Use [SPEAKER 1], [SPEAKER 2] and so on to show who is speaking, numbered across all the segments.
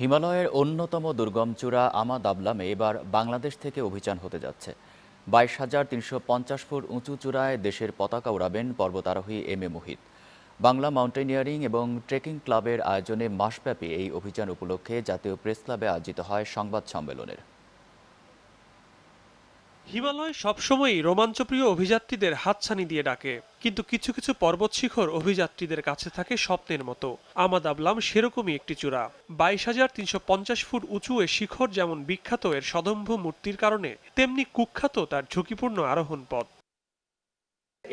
[SPEAKER 1] হিমালয়ের অন্যতম দুর্গম চূড়া আমা দাবলামে এবার বাংলাদেশ থেকে অভিযান হতে যাচ্ছে বাইশ হাজার তিনশো পঞ্চাশ ফুট উঁচু চূড়ায় দেশের পতাকা উড়াবেন পর্বতারোহী M A Mohit Bangla mountaineering এবং ট্রেকিং ক্লাবের আয়োজনে মাসব্যাপী এই অভিযান উপলক্ষে জাতীয় প্রেস ক্লাবে আয়োজিত হয় সংবাদ সম্মেলনের
[SPEAKER 2] হিমালয় সবসময়ই রোমাঞ্চপ্রিয় অভিযাত্রীদের হাতছানি দিয়ে ডাকে কিন্তু কিছু কিছু পর্বত শিখর অভিযাত্রীদের কাছে থাকে স্বপ্নের মতো আমাদ আবলাম সেরকমই একটি চূড়া বাইশ হাজার তিনশো পঞ্চাশ ফুট উঁচু এ শিখর যেমন বিখ্যাত এর সদম্ভ মূর্তির কারণে তেমনি কুখ্যাত তার ঝুঁকিপূর্ণ আরোহণ পথ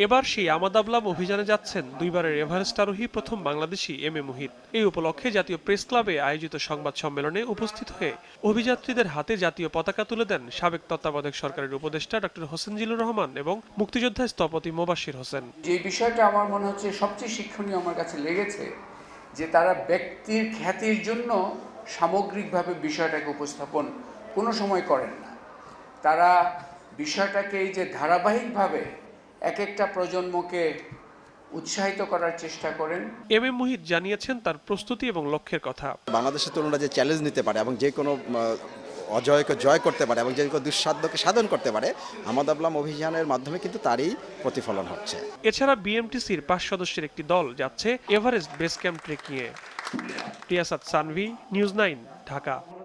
[SPEAKER 2] এবার সেই আমাদাবলাম অভিযানে যাচ্ছেন দুইবারের এভারেস্ট আরোহী প্রথম বাংলাদেশি এম এ মুহিত এই উপলক্ষে জাতীয় প্রেস ক্লাবে আয়োজিত সংবাদ সম্মেলনে উপস্থিত হয়ে অভিযাত্রীদের হাতে জাতীয় পতাকা তুলে দেন সাবেক তত্ত্বাবধায়ক সরকারের উপদেষ্টা ডক্টর হোসেন জিলুর রহমান এবং মুক্তিযোদ্ধা স্থপতি মোবাশির হোসেন
[SPEAKER 3] যে বিষয়টা আমার মনে হচ্ছে সবচেয়ে শিক্ষণীয় আমার কাছে লেগেছে যে তারা ব্যক্তির খ্যাতির জন্য সামগ্রিকভাবে বিষয়টাকে উপস্থাপন কোনো সময় করেন না তারা বিষয়টাকে এই যে ধারাবাহিকভাবে এক একটা প্রজন্মকে উৎসাহিত করার চেষ্টা করেন
[SPEAKER 2] এম এম মুহিত জানিয়েছেন তার প্রস্তুতি এবং লক্ষ্যের কথা
[SPEAKER 4] বাংলাদেশের তরুণরা যে চ্যালেঞ্জ নিতে পারে এবং যে কোনো অজয়কে জয় করতে পারে এবং যে কোনো দুঃসাধ্যকে সাধন করতে পারে আমাদ আবলাম অভিযানের মাধ্যমে কিন্তু তারই প্রতিফলন হচ্ছে
[SPEAKER 2] এছাড়া বিএমটিসির পাঁচ সদস্যের একটি দল যাচ্ছে এভারেস্ট বেস ক্যাম্প ট্রেক নিয়ে রিয়াসাত সানভি নিউজ নাইন ঢাকা